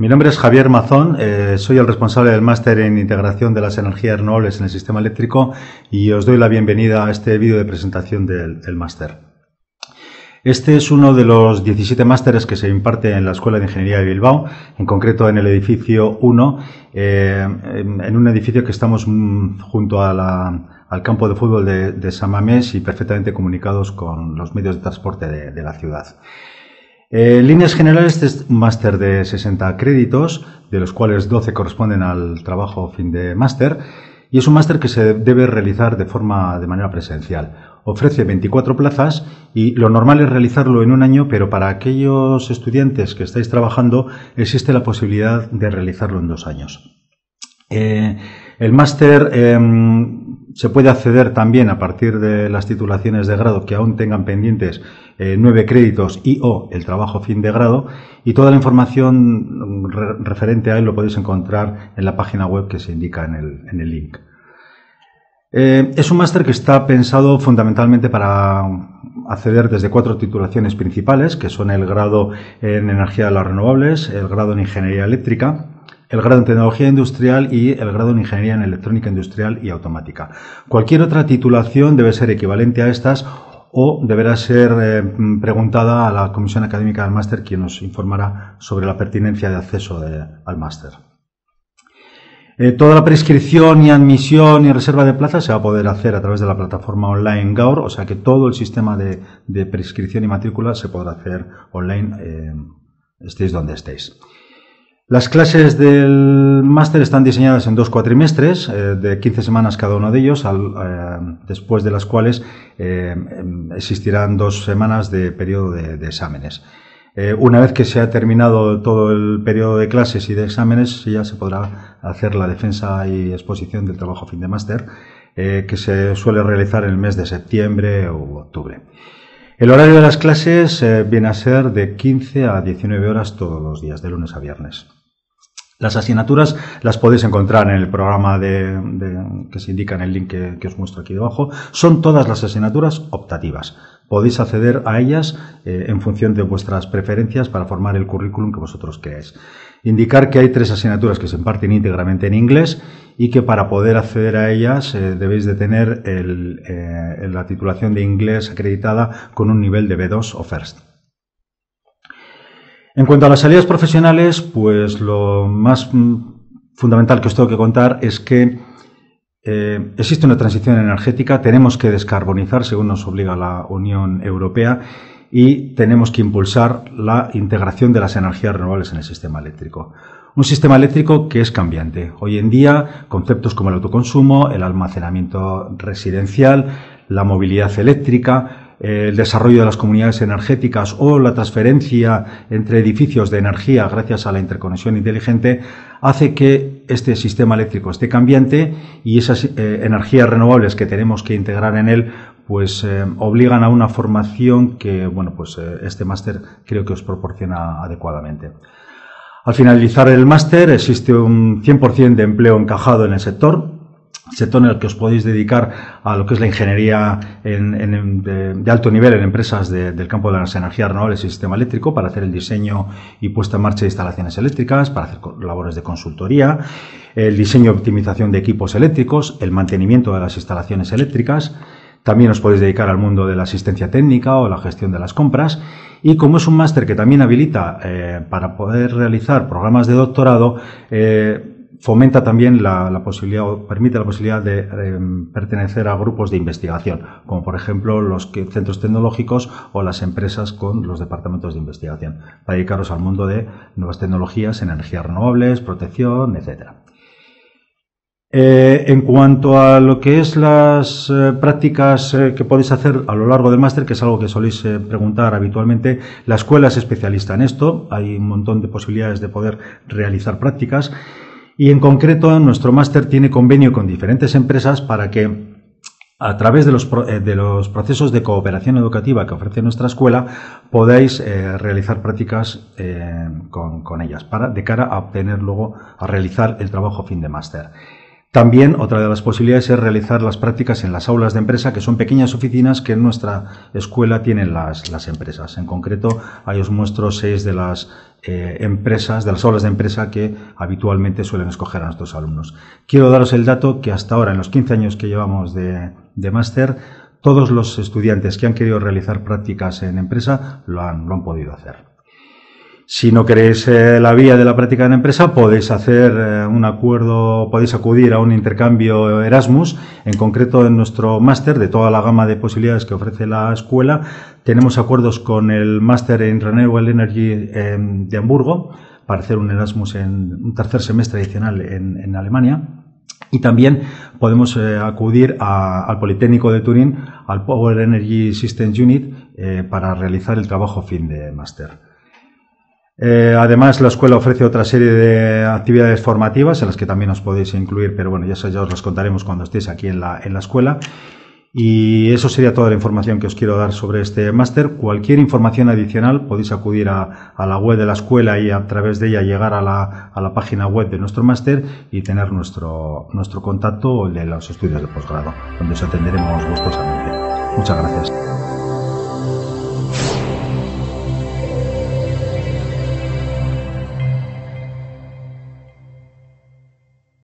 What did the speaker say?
Mi nombre es Javier Mazón, eh, soy el responsable del máster en integración de las energías renovables en el sistema eléctrico y os doy la bienvenida a este vídeo de presentación del, máster. Este es uno de los 17 másteres que se imparte en la Escuela de Ingeniería de Bilbao, en concreto en el edificio 1, eh, en un edificio que estamos mm, junto al campo de fútbol de, San Samamés y perfectamente comunicados con los medios de transporte de la ciudad. En eh, líneas generales, este es un máster de 60 créditos, de los cuales 12 corresponden al trabajo fin de máster, y es un máster que se debe realizar de forma de manera presencial. Ofrece 24 plazas y lo normal es realizarlo en un año, pero para aquellos estudiantes que estáis trabajando existe la posibilidad de realizarlo en dos años. Eh, el máster em, se puede acceder también a partir de las titulaciones de grado que aún tengan pendientes eh, nueve créditos y o el trabajo fin de grado. Y toda la información mm, referente a él lo podéis encontrar en la página web que se indica en el, link. Eh, es un máster que está pensado fundamentalmente para acceder desde cuatro titulaciones principales, que son el grado en energía de las renovables, el grado en ingeniería eléctrica, el grado en Tecnología Industrial y el grado en Ingeniería en Electrónica Industrial y Automática. Cualquier otra titulación debe ser equivalente a estas o deberá ser eh, preguntada a la Comisión Académica del Máster, quien nos informará sobre la pertinencia de acceso al máster. Eh, toda la prescripción y admisión y reserva de plazas se va a poder hacer a través de la plataforma online GAUR, o sea que todo el sistema de, prescripción y matrícula se podrá hacer online, eh, estéis donde estéis. Las clases del máster están diseñadas en dos cuatrimestres, eh, de 15 semanas cada uno de ellos, eh, después de las cuales eh, existirán dos semanas de periodo de, exámenes. una vez que se ha terminado todo el periodo de clases y de exámenes, ya se podrá hacer la defensa y exposición del trabajo fin de máster, que se suele realizar en el mes de septiembre u octubre. El horario de las clases viene a ser de 15 a 19 horas todos los días, de lunes a viernes. Las asignaturas las podéis encontrar en el programa de, que se indica en el link que, os muestro aquí debajo. Son todas las asignaturas optativas. Podéis acceder a ellas eh, en función de vuestras preferencias para formar el currículum que vosotros queráis. Indicar que hay tres asignaturas que se imparten íntegramente en inglés y que para poder acceder a ellas eh, debéis de tener eh, la titulación de inglés acreditada con un nivel de B2 o FIRST. En cuanto a las salidas profesionales, pues lo más mm, fundamental que os tengo que contar es que eh, existe una transición energética, tenemos que descarbonizar según nos obliga la Unión Europea y tenemos que impulsar la integración de las energías renovables en el sistema eléctrico. Un sistema eléctrico que es cambiante. Hoy en día, conceptos como el autoconsumo, el almacenamiento residencial, la movilidad eléctrica, eh, el desarrollo de las comunidades energéticas o la transferencia entre edificios de energía gracias a la interconexión inteligente, hace que este sistema eléctrico esté cambiante y esas eh, energías renovables que tenemos que integrar en él pues eh, obligan a una formación que bueno pues este máster creo que os proporciona adecuadamente. Al finalizar el máster existe un 100% de empleo encajado en el sector, sector en el que os podéis dedicar a lo que es la ingeniería de, alto nivel en empresas del campo de las energías renovables y el sistema eléctrico para hacer el diseño y puesta en marcha de instalaciones eléctricas, para hacer labores de consultoría, el diseño y optimización de equipos eléctricos, el mantenimiento de las instalaciones eléctricas. También os podéis dedicar al mundo de la asistencia técnica o la gestión de las compras. Y como es un máster que también habilita eh, para poder realizar programas de doctorado, eh, fomenta también la, posibilidad o permite la posibilidad de eh, pertenecer a grupos de investigación, como por ejemplo los centros tecnológicos o las empresas con los departamentos de investigación, para dedicaros al mundo de nuevas tecnologías, energías renovables, protección, etcétera. Eh, en cuanto a lo que es las eh, prácticas que podéis hacer a lo largo del máster, que es algo que soléis preguntar habitualmente, la escuela es especialista en esto, hay un montón de posibilidades de poder realizar prácticas. Y en concreto, nuestro máster tiene convenio con diferentes empresas para que a través de los, eh, procesos de cooperación educativa que ofrece nuestra escuela, podáis eh, realizar prácticas eh, con, con, ellas para, de cara a obtener luego, a realizar el trabajo fin de máster. También otra de las posibilidades es realizar las prácticas en las aulas de empresa, que son pequeñas oficinas que en nuestra escuela tienen las, empresas. En concreto, ahí os muestro seis de las eh, empresas, de las aulas de empresa que habitualmente suelen escoger a nuestros alumnos. Quiero daros el dato que hasta ahora, en los 15 años que llevamos de, de máster, todos los estudiantes que han querido realizar prácticas en empresa lo han, lo han podido hacer. Si no queréis eh, la vía de la práctica en empresa, podéis hacer eh, un acuerdo, podéis acudir a un intercambio Erasmus. En concreto, en nuestro máster, de toda la gama de posibilidades que ofrece la escuela, tenemos acuerdos con el máster en Renewable Energy em, de Hamburgo para hacer un Erasmus en un tercer semestre adicional en, Alemania. Y también podemos eh, acudir al Politécnico de Turín, al Power Energy Systems Unit, para realizar el trabajo fin de máster. Eh, además, la escuela ofrece otra serie de actividades formativas en las que también os podéis incluir, pero bueno, ya, ya os las contaremos cuando estéis aquí en la, escuela. Y eso sería toda la información que os quiero dar sobre este máster. Cualquier información adicional podéis acudir a, la web de la escuela y a través de ella llegar a la, página web de nuestro máster y tener nuestro, nuestro contacto de los estudios de posgrado, donde os atenderemos gustosamente. Muchas gracias.